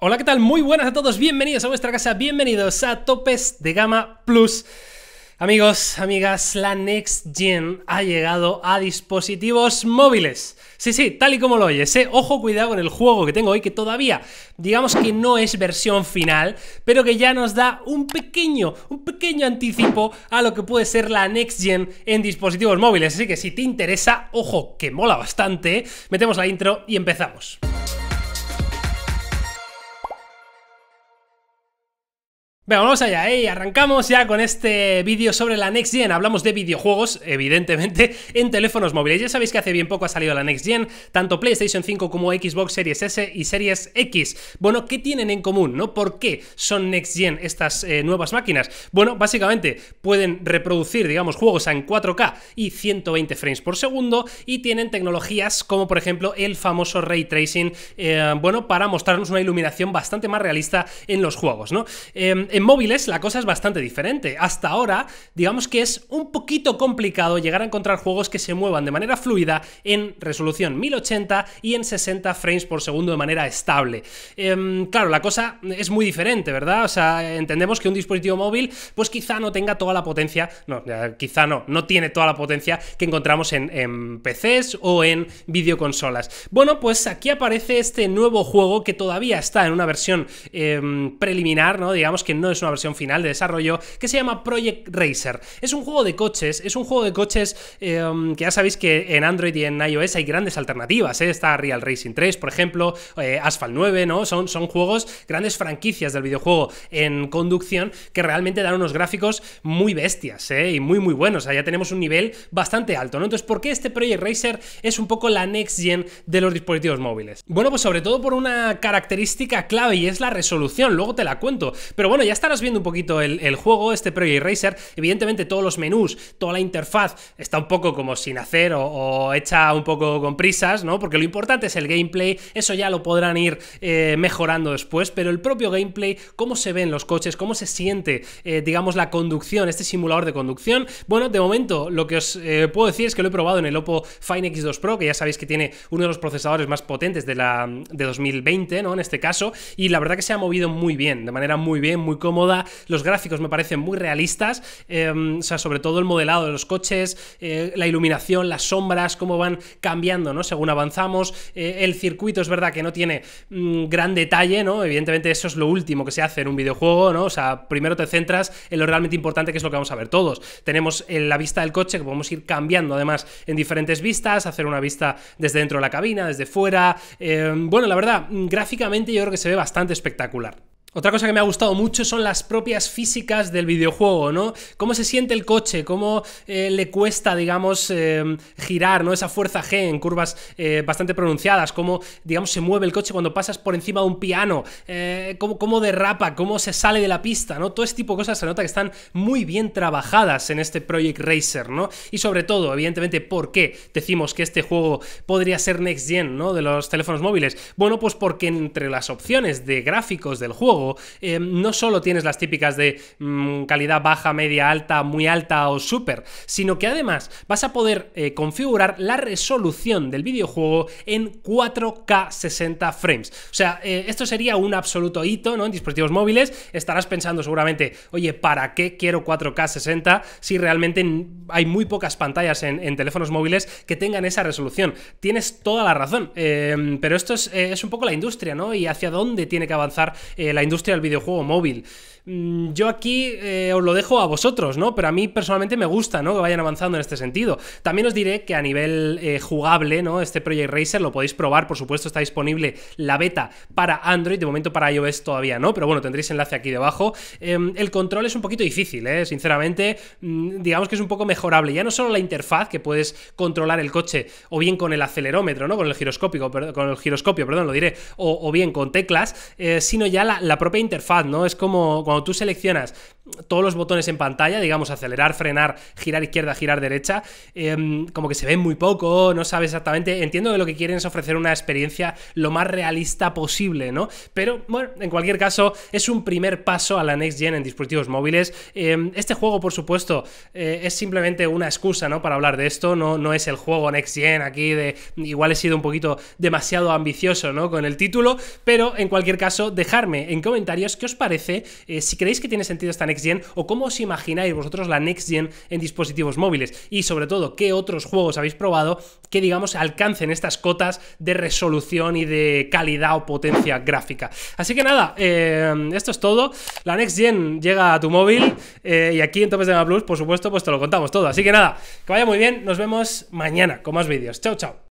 Hola, ¿qué tal? Muy buenas a todos, bienvenidos a vuestra casa, bienvenidos a Topes de Gama Plus. Amigos, amigas, la Next Gen ha llegado a dispositivos móviles. Sí, sí, tal y como lo oyes, ¿eh? Ojo, cuidado con el juego que tengo hoy, que todavía, digamos que no es versión final, pero que ya nos da un pequeño, un pequeño anticipo a lo que puede ser la Next Gen en dispositivos móviles. Así que si te interesa, ojo, que mola bastante, metemos la intro y empezamos. Venga, vamos allá, ¿eh? arrancamos ya con este vídeo sobre la Next Gen. Hablamos de videojuegos, evidentemente, en teléfonos móviles. Ya sabéis que hace bien poco ha salido la Next Gen, tanto PlayStation 5 como Xbox Series S y Series X. Bueno, ¿qué tienen en común, no? ¿Por qué son Next Gen estas eh, nuevas máquinas? Bueno, básicamente pueden reproducir, digamos, juegos en 4K y 120 frames por segundo y tienen tecnologías como, por ejemplo, el famoso Ray Tracing, eh, bueno, para mostrarnos una iluminación bastante más realista en los juegos, ¿no? Em, en móviles la cosa es bastante diferente. Hasta ahora, digamos que es un poquito complicado llegar a encontrar juegos que se muevan de manera fluida en resolución 1080 y en 60 frames por segundo de manera estable. Em, claro, la cosa es muy diferente, ¿verdad? O sea, entendemos que un dispositivo móvil, pues quizá no tenga toda la potencia, no, quizá no, no tiene toda la potencia que encontramos en, PCs o en videoconsolas. Bueno, pues aquí aparece este nuevo juego que todavía está en una versión em, preliminar, ¿no? Digamos que no es una versión final de desarrollo que se llama Project Racer. Es un juego de coches, es un juego de coches em, que ya sabéis que en Android y en iOS hay grandes alternativas. ¿eh? Está Real Racing 3, por ejemplo, eh, Asphalt 9, ¿no? Son, son juegos, grandes franquicias del videojuego en conducción que realmente dan unos gráficos muy bestias ¿eh? y muy, muy buenos. O ya tenemos un nivel bastante alto, ¿no? Entonces, ¿por qué este Project Racer es un poco la next gen de los dispositivos móviles? Bueno, pues sobre todo por una característica clave y es la resolución. Luego te la cuento. Pero bueno, ya estarás viendo un poquito el, juego, este Project Racer, evidentemente todos los menús, toda la interfaz está un poco como sin hacer o, hecha un poco con prisas, ¿no? Porque lo importante es el gameplay, eso ya lo podrán ir eh, mejorando después, pero el propio gameplay, cómo se ven los coches, cómo se siente, eh, digamos, la conducción, este simulador de conducción, bueno, de momento lo que os eh, puedo decir es que lo he probado en el Oppo Fine X2 Pro, que ya sabéis que tiene uno de los procesadores más potentes de la de 2020, ¿no? En este caso, y la verdad que se ha movido muy bien, de manera muy bien, muy cómoda, los gráficos me parecen muy realistas, em, o sea, sobre todo el modelado de los coches, eh, la iluminación, las sombras, cómo van cambiando, ¿no? Según avanzamos, eh, el circuito es verdad que no tiene mm, gran detalle, ¿no? Evidentemente eso es lo último que se hace en un videojuego, ¿no? O sea, primero te centras en lo realmente importante que es lo que vamos a ver todos. Tenemos eh, la vista del coche que podemos ir cambiando además en diferentes vistas, hacer una vista desde dentro de la cabina, desde fuera. Em, bueno, la verdad, gráficamente yo creo que se ve bastante espectacular. Otra cosa que me ha gustado mucho son las propias físicas del videojuego, ¿no? Cómo se siente el coche, cómo eh, le cuesta, digamos, eh, girar, ¿no? Esa fuerza G en curvas eh, bastante pronunciadas, cómo, digamos, se mueve el coche cuando pasas por encima de un piano, cómo, cómo, derrapa, cómo se sale de la pista, ¿no? Todo ese tipo de cosas se nota que están muy bien trabajadas en este Project Racer, ¿no? Y sobre todo, evidentemente, ¿por qué decimos que este juego podría ser next gen, ¿no? De los teléfonos móviles. Bueno, pues porque entre las opciones de gráficos del juego, eh, no solo tienes las típicas de mm, calidad baja, media, alta, muy alta o super, sino que además vas a poder eh, configurar la resolución del videojuego en 4K 60 frames. O sea, eh, esto sería un absoluto hito, ¿no? En dispositivos móviles estarás pensando seguramente, oye, ¿para qué quiero 4K 60 si realmente hay muy pocas pantallas en, teléfonos móviles que tengan esa resolución? Tienes toda la razón, pero esto es, un poco la industria, ¿no? Y hacia dónde tiene que avanzar la industria industria del videojuego móvil. Mm, yo aquí eh, os lo dejo a vosotros, ¿no? Pero a mí personalmente me gusta, ¿no? Que vayan avanzando en este sentido. También os diré que a nivel eh, jugable, ¿no? Este Project Racer lo podéis probar, por supuesto, está disponible la beta para Android, de momento para iOS todavía no, pero bueno, tendréis enlace aquí debajo. Em, el control es un poquito difícil, ¿eh? Sinceramente, mm, digamos que es un poco mejorable. Ya no solo la interfaz, que puedes controlar el coche, o bien con el acelerómetro, ¿no? Con el giroscópico, con el giroscopio, perdón, lo diré, o, bien con teclas, eh, sino ya la propia interfaz, ¿no? Es como cuando tú seleccionas todos los botones en pantalla, digamos, acelerar, frenar, girar izquierda, girar derecha, em, como que se ven muy poco, no sabe exactamente. Entiendo que lo que quieren es ofrecer una experiencia lo más realista posible, ¿no? Pero bueno, en cualquier caso, es un primer paso a la next gen en dispositivos móviles. Em, este juego, por supuesto, eh, es simplemente una excusa, ¿no? Para hablar de esto, no, no es el juego next gen aquí de. Igual he sido un poquito demasiado ambicioso, ¿no? Con el título, pero en cualquier caso, dejarme en comentarios qué os parece, eh, si creéis que tiene sentido esta next Gen o cómo os imagináis vosotros la Next Gen en dispositivos móviles y sobre todo qué otros juegos habéis probado que digamos alcancen estas cotas de resolución y de calidad o potencia gráfica. Así que nada, eh, esto es todo. La Next Gen llega a tu móvil eh, y aquí en Topes de Gama Plus, por supuesto, pues te lo contamos todo. Así que nada, que vaya muy bien, nos vemos mañana con más vídeos. Chao, chao.